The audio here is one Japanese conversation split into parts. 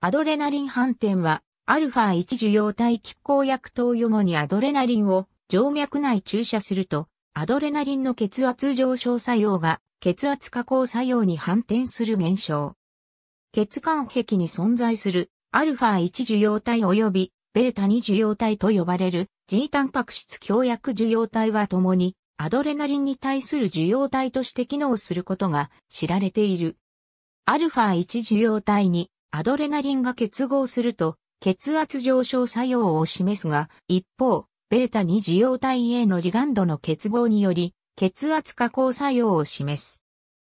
アドレナリン反転は、アルファ1受容体拮抗薬投与後にアドレナリンを静脈内注射すると、アドレナリンの血圧上昇作用が血圧加工作用に反転する現象。血管壁に存在するアルファ1受容体及びベータ2受容体と呼ばれる G タンパク質強薬受容体は共にアドレナリンに対する受容体として機能することが知られている。アルファ1受容体にアドレナリンが結合すると、血圧上昇作用を示すが、一方、ベータ2受容体 A のリガンドの結合により、血圧加工作用を示す。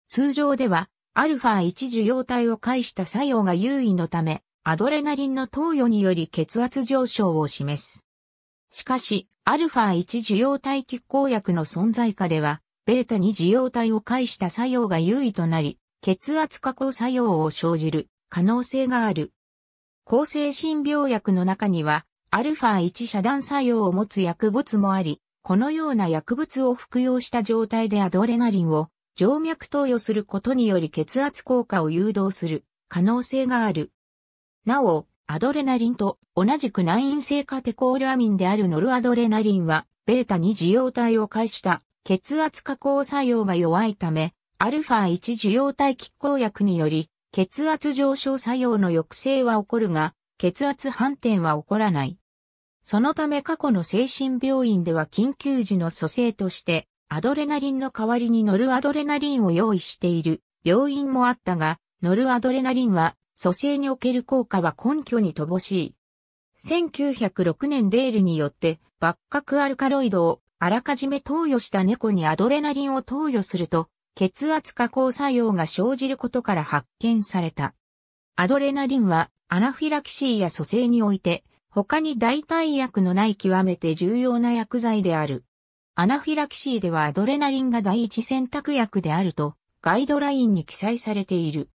通常では、アルファ1受容体を介した作用が優位のため、アドレナリンの投与により血圧上昇を示す。しかし、アルファ1受容体拮抗薬の存在下では、ベータ2受容体を介した作用が優位となり、血圧加工作用を生じる可能性がある。抗精神病薬の中には、アルファ1遮断作用を持つ薬物もあり、このような薬物を服用した状態でアドレナリンを静脈投与することにより血圧効果を誘導する可能性がある。なお、アドレナリンと同じく内因性カテコールアミンであるノルアドレナリンは、ベータに受容体を介した血圧加工作用が弱いため、アルファ1受容体拮抗薬により血圧上昇作用の抑制は起こるが、血圧反転は起こらない。そのため過去の精神病院では緊急時の蘇生として、アドレナリンの代わりにノルアドレナリンを用意している病院もあったが、ノルアドレナリンは蘇生における効果は根拠に乏しい。1906年デールによって、バッカクアルカロイドをあらかじめ投与した猫にアドレナリンを投与すると、血圧加工作用が生じることから発見された。アドレナリンはアナフィラキシーや蘇生において他に代替薬のない極めて重要な薬剤である。アナフィラキシーではアドレナリンが第一選択薬であるとガイドラインに記載されている。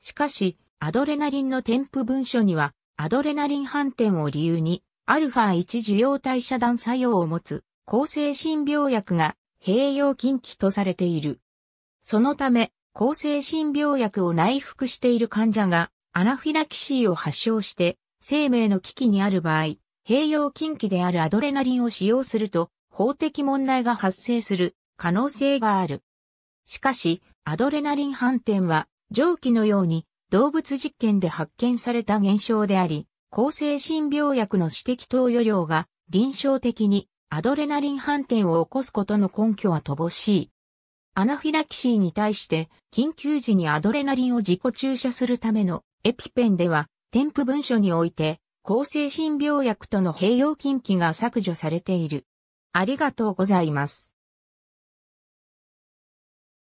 しかし、アドレナリンの添付文書にはアドレナリン反転を理由にアルファ1受容体遮断作用を持つ抗精神病薬が併用禁忌とされている。そのため、抗精神病薬を内服している患者がアナフィラキシーを発症して生命の危機にある場合、併用禁忌であるアドレナリンを使用すると法的問題が発生する可能性がある。しかし、アドレナリン反転は上記のように動物実験で発見された現象であり、抗精神病薬の指摘投与量が臨床的にアドレナリン反転を起こすことの根拠は乏しい。アナフィラキシーに対して緊急時にアドレナリンを自己注射するためのエピペンでは添付文書において抗精神病薬との併用禁忌が削除されている。ありがとうございます。